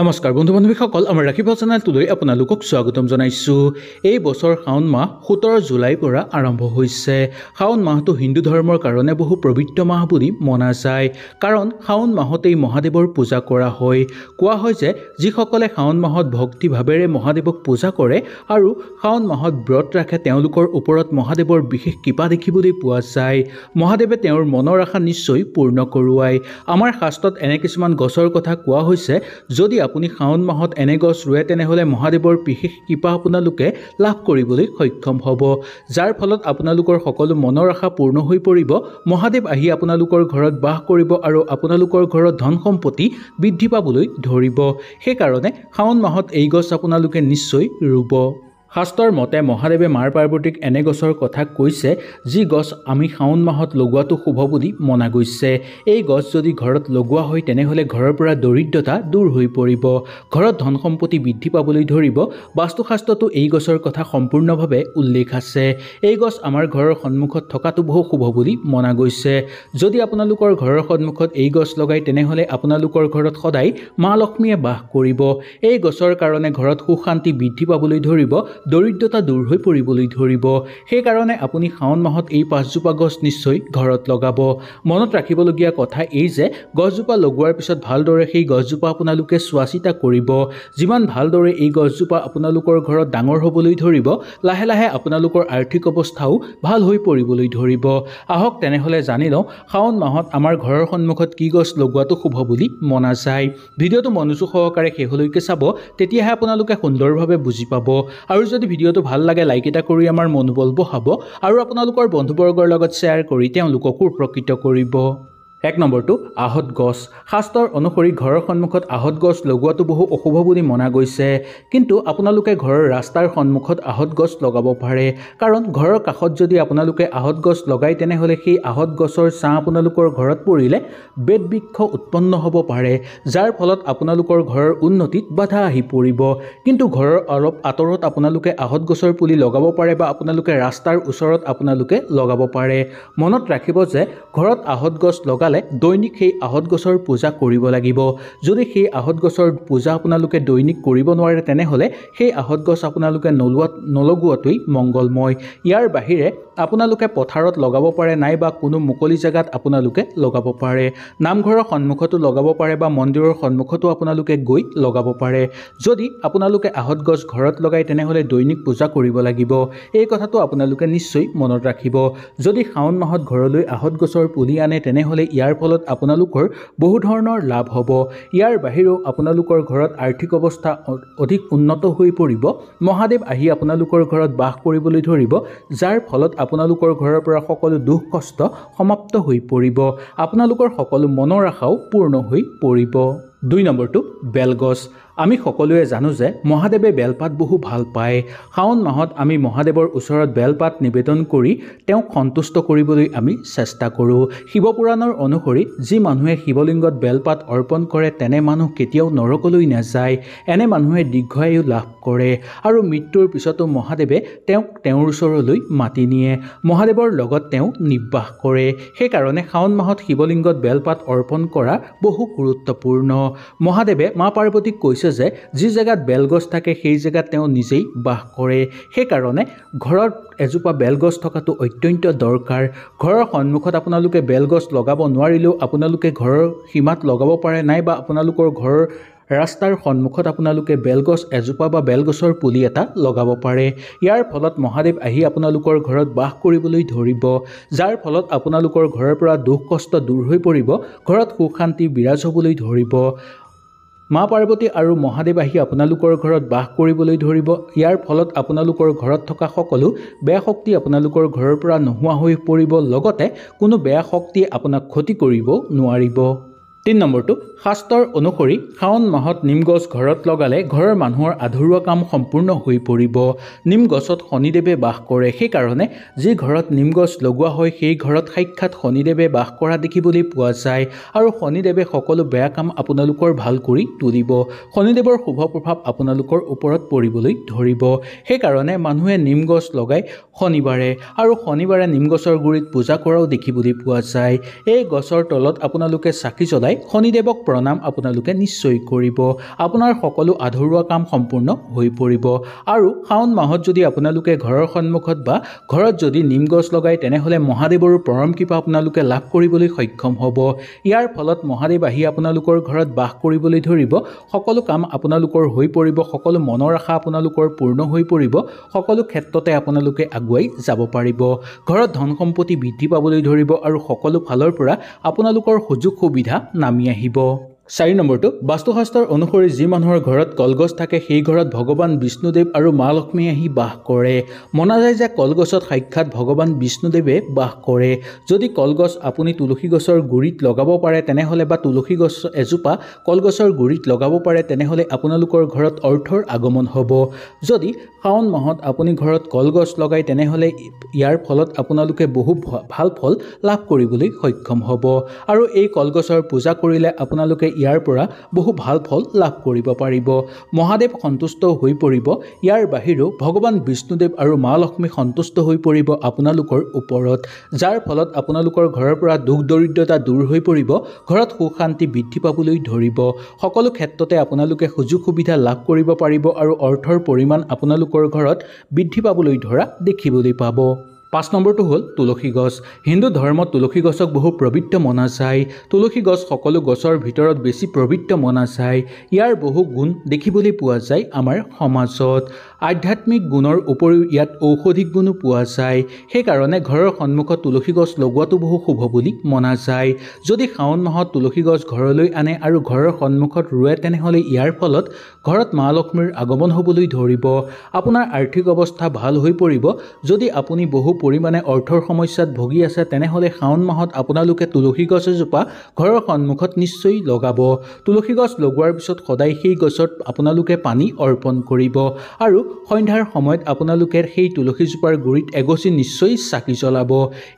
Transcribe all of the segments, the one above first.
নমস্কাৰ বন্ধু বান্ধৱীসকল আমাৰ ৰাখিবা চেনেলটোলৈ আপোনালোকক স্বাগতম জনাইছোঁ এই বছৰ শাওণ মাহ সোতৰ জুলাইৰ পৰা আৰম্ভ হৈছে শাওণ মাহটো হিন্দু ধৰ্মৰ কাৰণে বহু পবিত্ৰ মাহ বুলি মনা যায় কাৰণ শাওণ মাহতেই মহাদেৱৰ পূজা কৰা হয় কোৱা হয় যে যিসকলে শাওণ মাহত ভক্তিভাৱেৰে মহাদেৱক পূজা কৰে আৰু শাওণ মাহত ব্ৰত ৰাখে তেওঁলোকৰ ওপৰত মহাদেৱৰ বিশেষ কৃপা দেখিবলৈ পোৱা যায় মহাদেৱে তেওঁৰ মনৰ আশা নিশ্চয় পূৰ্ণ কৰোৱায় আমাৰ শাস্ত্ৰত এনে কিছুমান গছৰ কথা কোৱা হৈছে যদি আপুনি শাওণ মাহত এনে গছ ৰুৱে তেনেহ'লে মহাদেৱৰ বিশেষ কৃপা আপোনালোকে লাভ কৰিবলৈ সক্ষম হ'ব যাৰ ফলত আপোনালোকৰ সকলো মনৰ আশা পূৰ্ণ হৈ পৰিব মহাদেৱ আহি আপোনালোকৰ ঘৰত বাস কৰিব আৰু আপোনালোকৰ ঘৰত ধন সম্পত্তি বৃদ্ধি পাবলৈ ধৰিব সেইকাৰণে শাওণ মাহত এই গছ আপোনালোকে নিশ্চয় ৰুব শাস্ত্ৰৰ মতে মহাদেৱে মাৰ পাৰ্বতীক এনে গছৰ কথা কৈছে যি গছ আমি শাওণ মাহত লগোৱাটো শুভ বুলি মনা গৈছে এই গছ যদি ঘৰত লগোৱা হয় তেনেহ'লে ঘৰৰ পৰা দৰিদ্ৰতা দূৰ হৈ পৰিব ঘৰত ধন সম্পত্তি বৃদ্ধি পাবলৈ ধৰিব বাস্তুশাস্ত্ৰতো এই গছৰ কথা সম্পূৰ্ণভাৱে উল্লেখ আছে এই গছ আমাৰ ঘৰৰ সন্মুখত থকাটো বহু শুভ বুলি মনা গৈছে যদি আপোনালোকৰ ঘৰৰ সন্মুখত এই গছ লগায় তেনেহ'লে আপোনালোকৰ ঘৰত সদায় মা লক্ষ্মীয়ে বাস কৰিব এই গছৰ কাৰণে ঘৰত সুশান্তি বৃদ্ধি পাবলৈ ধৰিব দৰিদ্ৰতা দূৰ হৈ পৰিবলৈ ধৰিব সেইকাৰণে আপুনি শাওণ মাহত এই পাঁচজোপা গছ নিশ্চয় ঘৰত লগাব মনত ৰাখিবলগীয়া কথা এই যে গছজোপা লগোৱাৰ পিছত ভালদৰে সেই গছজোপা আপোনালোকে চোৱা চিতা কৰিব যিমান ভালদৰে এই গছজোপা আপোনালোকৰ ঘৰত ডাঙৰ হ'বলৈ ধৰিব লাহে লাহে আপোনালোকৰ আৰ্থিক অৱস্থাও ভাল হৈ পৰিবলৈ ধৰিব আহক তেনেহ'লে জানি লওঁ শাওণ মাহত আমাৰ ঘৰৰ সন্মুখত কি গছ লগোৱাটো শুভ বুলি মনা যায় ভিডিঅ'টো মনোযোগ সহকাৰে শেষলৈকে চাব তেতিয়াহে আপোনালোকে সুন্দৰভাৱে বুজি পাব আৰু যদি ভিডিঅ'টো ভাল লাগে লাইক এটা কৰি আমাৰ মনোবল বহাব আৰু আপোনালোকৰ বন্ধুবৰ্গৰ লগত শ্বেয়াৰ কৰি তেওঁলোককো উপকৃত কৰিব এক নম্বৰটো আহত গছ শাস্ত্ৰৰ অনুসৰি ঘৰৰ সন্মুখত আহত গছ লগোৱাটো বহু অশুভ বুলি মনা গৈছে কিন্তু আপোনালোকে ঘৰৰ ৰাস্তাৰ সন্মুখত আহত গছ লগাব পাৰে কাৰণ ঘৰৰ কাষত যদি আপোনালোকে আহত গছ লগায় তেনেহ'লে সেই আহত গছৰ ছাঁ আপোনালোকৰ ঘৰত পৰিলে বেদবৃক্ষ উৎপন্ন হ'ব পাৰে যাৰ ফলত আপোনালোকৰ ঘৰৰ উন্নতিত বাধা আহি পৰিব কিন্তু ঘৰৰ অলপ আঁতৰত আপোনালোকে আহত গছৰ পুলি লগাব পাৰে বা আপোনালোকে ৰাস্তাৰ ওচৰত আপোনালোকে লগাব পাৰে মনত ৰাখিব যে ঘৰত আহত গছ লগালে পালে দৈনিক সেই আহত গছৰ পূজা কৰিব লাগিব যদি সেই আহত গছৰ পূজা আপোনালোকে দৈনিক কৰিব নোৱাৰে তেনেহ'লে সেই আহত গছ আপোনালোকে নলোৱা নলগোৱাটোৱেই মংগলময় ইয়াৰ বাহিৰে আপোনালোকে পথাৰত লগাব পাৰে নাইবা কোনো মুকলি জেগাত আপোনালোকে লগাব পাৰে নামঘৰৰ সন্মুখতো লগাব পাৰে বা মন্দিৰৰ সন্মুখতো আপোনালোকে গৈ লগাব পাৰে যদি আপোনালোকে আহত গছ ঘৰত লগায় তেনেহ'লে দৈনিক পূজা কৰিব লাগিব এই কথাটো আপোনালোকে নিশ্চয় মনত ৰাখিব যদি শাওণ মাহত ঘৰলৈ আহত গছৰ পুলি আনে তেনেহ'লে ইয়াৰ ইয়াৰ ফলত আপোনালোকৰ বহু ধৰণৰ লাভ হ'ব ইয়াৰ বাহিৰেও আপোনালোকৰ ঘৰত আৰ্থিক অৱস্থা অধিক উন্নত হৈ পৰিব মহাদেৱ আহি আপোনালোকৰ ঘৰত বাস কৰিবলৈ ধৰিব যাৰ ফলত আপোনালোকৰ ঘৰৰ পৰা সকলো দুখ কষ্ট সমাপ্ত হৈ পৰিব আপোনালোকৰ সকলো মনৰ আশাও পূৰ্ণ হৈ পৰিব দুই নম্বৰটো বেলগছ আমি সকলোৱে জানো যে মহাদেৱে বেলপাত বহু ভাল পায় শাওণ মাহত আমি মহাদেৱৰ ওচৰত বেলপাত নিবেদন কৰি তেওঁক সন্তুষ্ট কৰিবলৈ আমি চেষ্টা কৰোঁ শিৱপুৰাণৰ অনুসৰি যি মানুহে শিৱলিংগত বেলপাত অৰ্পণ কৰে তেনে মানুহ কেতিয়াও নৰকলৈ নাযায় এনে মানুহে দীৰ্ঘায়ু লাভ কৰে আৰু মৃত্যুৰ পিছতো মহাদেৱে তেওঁক তেওঁৰ ওচৰলৈ মাতি নিয়ে মহাদেৱৰ লগত তেওঁ নিৰ্বাহ কৰে সেইকাৰণে শাওণ মাহত শিৱলিংগত বেলপাত অৰ্পণ কৰা বহু গুৰুত্বপূৰ্ণ মহাদেৱে মা পাৰ্বতীক কৈছে যে যি জেগাত বেলগছ থাকে সেই জেগাত তেওঁ নিজেই বাস কৰে সেইকাৰণে ঘৰত এজোপা বেলগছ থকাটো অত্যন্ত দৰকাৰ ঘৰৰ সন্মুখত আপোনালোকে বেলগছ লগাব নোৱাৰিলেও আপোনালোকে ঘৰৰ সীমাত লগাব পাৰে নাইবা আপোনালোকৰ ঘৰৰ ৰাস্তাৰ সন্মুখত আপোনালোকে বেলগছ এজোপা বা বেলগছৰ পুলি এটা লগাব পাৰে ইয়াৰ ফলত মহাদেৱ আহি আপোনালোকৰ ঘৰত বাস কৰিবলৈ ধৰিব যাৰ ফলত আপোনালোকৰ ঘৰৰ পৰা দুখ কষ্ট দূৰ হৈ পৰিব ঘৰত সুখ শান্তি বিৰাজ হ'বলৈ ধৰিব মা পাৰ্বতী আৰু মহাদেৱ আহি আপোনালোকৰ ঘৰত বাস কৰিবলৈ ধৰিব ইয়াৰ ফলত আপোনালোকৰ ঘৰত থকা সকলো বেয়া শক্তি আপোনালোকৰ ঘৰৰ পৰা নোহোৱা হৈ পৰিব লগতে কোনো বেয়া শক্তি আপোনাক ক্ষতি কৰিব নোৱাৰিব তিনি নম্বৰটো শাস্ত্ৰৰ অনুসৰি শাওণ মাহত নিমগছ ঘৰত লগালে ঘৰৰ মানুহৰ আধৰুৱা কাম সম্পূৰ্ণ হৈ পৰিব নিমগছত শনিদেৱে বাস কৰে সেইকাৰণে যি ঘৰত নিমগছ লগোৱা হয় সেই ঘৰত সাক্ষাৎ শনিদেৱে বাস কৰা দেখিবলৈ পোৱা যায় আৰু শনিদেৱে সকলো বেয়া কাম আপোনালোকৰ ভাল কৰি তুলিব শনিদেৱৰ শুভ প্ৰভাৱ আপোনালোকৰ ওপৰত পৰিবলৈ ধৰিব সেইকাৰণে মানুহে নিমগছ লগায় শনিবাৰে আৰু শনিবাৰে নিমগছৰ গুৰিত পূজা কৰাও দেখিবলৈ পোৱা যায় এই গছৰ তলত আপোনালোকে চাকি জ্বলাই যায় শনিদেৱক প্ৰণাম আপোনালোকে নিশ্চয় কৰিব আপোনাৰ সকলো আধৰুৱা কাম সম্পূৰ্ণ হৈ পৰিব আৰু শাওণ মাহত যদি আপোনালোকে ঘৰৰ সন্মুখত বা ঘৰত যদি নিম গছ লগায় তেনেহ'লে মহাদেৱৰো পৰম কৃপা আপোনালোকে লাভ কৰিবলৈ সক্ষম হ'ব ইয়াৰ ফলত মহাদেৱ আহি আপোনালোকৰ ঘৰত বাস কৰিবলৈ ধৰিব সকলো কাম আপোনালোকৰ হৈ পৰিব সকলো মনৰ আশা আপোনালোকৰ পূৰ্ণ হৈ পৰিব সকলো ক্ষেত্ৰতে আপোনালোকে আগুৱাই যাব পাৰিব ঘৰত ধন সম্পত্তি বৃদ্ধি পাবলৈ ধৰিব আৰু সকলো ফালৰ পৰা আপোনালোকৰ সুযোগ সুবিধা নামি আহিব চাৰি নম্বৰটো বাস্তুশাস্ত্ৰ অনুসৰি যি মানুহৰ ঘৰত কলগছ থাকে সেই ঘৰত ভগৱান বিষ্ণুদেৱ আৰু মা লক্ষ্মী আহি বাস কৰে মনা যায় যে কলগছত সাক্ষাৎ ভগৱান বিষ্ণুদেৱে বাস কৰে যদি কলগছ আপুনি তুলসী গছৰ গুৰিত লগাব পাৰে তেনেহ'লে বা তুলসী গছ এজোপা কলগছৰ গুৰিত লগাব পাৰে তেনেহ'লে আপোনালোকৰ ঘৰত অৰ্থৰ আগমন হ'ব যদি শাওণ মাহত আপুনি ঘৰত কলগছ লগায় তেনেহ'লে ইয়াৰ ফলত আপোনালোকে বহু ভাল ফল লাভ কৰিবলৈ সক্ষম হ'ব আৰু এই কলগছৰ পূজা কৰিলে আপোনালোকে ইয়াৰ পৰা বহু ভাল ফল লাভ কৰিব পাৰিব মহাদেৱ সন্তুষ্ট হৈ পৰিব ইয়াৰ বাহিৰেও ভগৱান বিষ্ণুদেৱ আৰু মা লক্ষ্মী সন্তুষ্ট হৈ পৰিব আপোনালোকৰ ওপৰত যাৰ ফলত আপোনালোকৰ ঘৰৰ পৰা দুখ দৰিদ্ৰতা দূৰ হৈ পৰিব ঘৰত সুখ শান্তি বৃদ্ধি পাবলৈ ধৰিব সকলো ক্ষেত্ৰতে আপোনালোকে সুযোগ সুবিধা লাভ কৰিব পাৰিব আৰু অৰ্থৰ পৰিমাণ আপোনালোকৰ ঘৰত বৃদ্ধি পাবলৈ ধৰা দেখিবলৈ পাব পাঁচ নম্বৰটো হ'ল তুলসী গছ হিন্দু ধৰ্মত তুলসী গছক বহু পবিত্ৰ মনা যায় তুলসী গছ সকলো গছৰ ভিতৰত বেছি পবিত্ৰ মনা যায় ইয়াৰ বহু গুণ দেখিবলৈ পোৱা যায় আমাৰ সমাজত আধ্যাত্মিক গুণৰ উপৰিও ইয়াত ঔষধিক গুণো পোৱা যায় সেইকাৰণে ঘৰৰ সন্মুখত তুলসী গছ লগোৱাটো বহু শুভ বুলি মনা যায় যদি শাওণ মাহত তুলসী গছ ঘৰলৈ আনে আৰু ঘৰৰ সন্মুখত ৰোৱে তেনেহ'লে ইয়াৰ ফলত ঘৰত মা লক্ষ্মীৰ আগমন হ'বলৈ ধৰিব আপোনাৰ আৰ্থিক অৱস্থা ভাল হৈ পৰিব যদি আপুনি বহু পৰিমাণে অৰ্থৰ সমস্যাত ভুগি আছে তেনেহ'লে শাওণ মাহত আপোনালোকে তুলসী গছ এজোপা ঘৰৰ সন্মুখত নিশ্চয় লগাব তুলসী গছ লগোৱাৰ পিছত সদায় সেই গছত আপোনালোকে পানী অৰ্পণ কৰিব আৰু সন্ধ্যাৰ সময়ত আপোনালোকে সেই তুলসীজোপাৰ গুৰিত এগছি নিশ্চয় চাকি জ্বলাব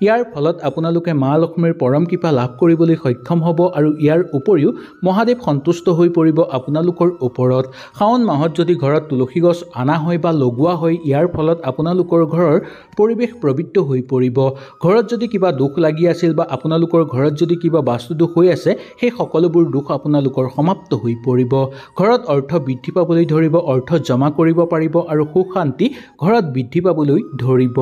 ইয়াৰ ফলত আপোনালোকে মা লক্ষ্মীৰ পৰম কৃপা লাভ কৰিবলৈ সক্ষম হ'ব আৰু ইয়াৰ উপৰিও মহাদেৱ সন্তুষ্ট হৈ পৰিব আপোনালোকৰ ওপৰত শাওণ মাহত যদি ঘৰত তুলসী গছ অনা হয় বা লগোৱা হয় ইয়াৰ ফলত আপোনালোকৰ ঘৰৰ পৰিৱেশ প্ৰবৃত্ত হৈ পৰিব ঘৰত যদি কিবা দুখ লাগি আছিল বা আপোনালোকৰ ঘৰত যদি কিবা বাস্তুদোষ হৈ আছে সেই সকলোবোৰ দুখ আপোনালোকৰ সমাপ্ত হৈ পৰিব ঘৰত অৰ্থ বৃদ্ধি পাবলৈ ধৰিব অৰ্থ জমা কৰিব পাৰিব আৰু সুখ শান্তি ঘৰত বৃদ্ধি পাবলৈ ধৰিব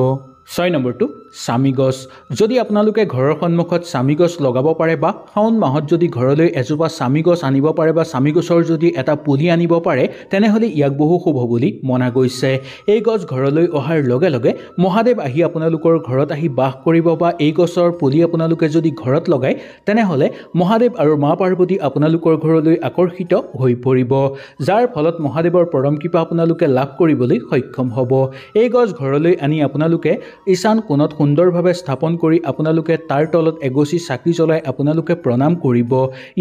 ছয় নম্বৰটো চামি গছ যদি আপোনালোকে ঘৰৰ সন্মুখত চামি গছ লগাব পাৰে বা শাওণ মাহত যদি ঘৰলৈ এজোপা চামি গছ আনিব পাৰে বা চামি গছৰ যদি এটা পুলি আনিব পাৰে তেনেহ'লে ইয়াক বহু শুভ বুলি মনা গৈছে এই গছ ঘৰলৈ অহাৰ লগে লগে মহাদেৱ আহি আপোনালোকৰ ঘৰত আহি বাস কৰিব বা এই গছৰ পুলি আপোনালোকে যদি ঘৰত লগায় তেনেহ'লে মহাদেৱ আৰু মা পাৰ্বতী আপোনালোকৰ ঘৰলৈ আকৰ্ষিত হৈ পৰিব যাৰ ফলত মহাদেৱৰ পৰম কৃপা আপোনালোকে লাভ কৰিবলৈ সক্ষম হ'ব এই গছ ঘৰলৈ আনি আপোনালোকে ঈশান কোণত সুন্দৰভাৱে স্থাপন কৰি আপোনালোকে তাৰ তলত এগচি চাকি জ্বলাই আপোনালোকে প্ৰণাম কৰিব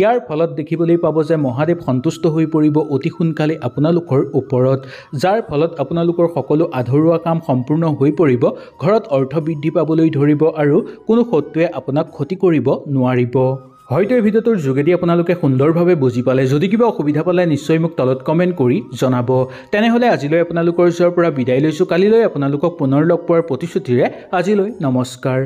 ইয়াৰ ফলত দেখিবলৈ পাব যে মহাদেৱ সন্তুষ্ট হৈ পৰিব অতি সোনকালে আপোনালোকৰ ওপৰত যাৰ ফলত আপোনালোকৰ সকলো আধৰুৱা কাম সম্পূৰ্ণ হৈ পৰিব ঘৰত অৰ্থ বৃদ্ধি পাবলৈ ধৰিব আৰু কোনো শত্ৰুৱে আপোনাক ক্ষতি কৰিব নোৱাৰিব হয়তো এই ভিডিঅ'টোৰ যোগেদি আপোনালোকে সুন্দৰভাৱে বুজি পালে যদি কিবা অসুবিধা পালে নিশ্চয় মোক তলত কমেণ্ট কৰি জনাব তেনেহ'লে আজিলৈ আপোনালোকৰ ওচৰৰ পৰা বিদায় লৈছোঁ কালিলৈ আপোনালোকক পুনৰ লগ পোৱাৰ প্ৰতিশ্ৰুতিৰে আজিলৈ নমস্কাৰ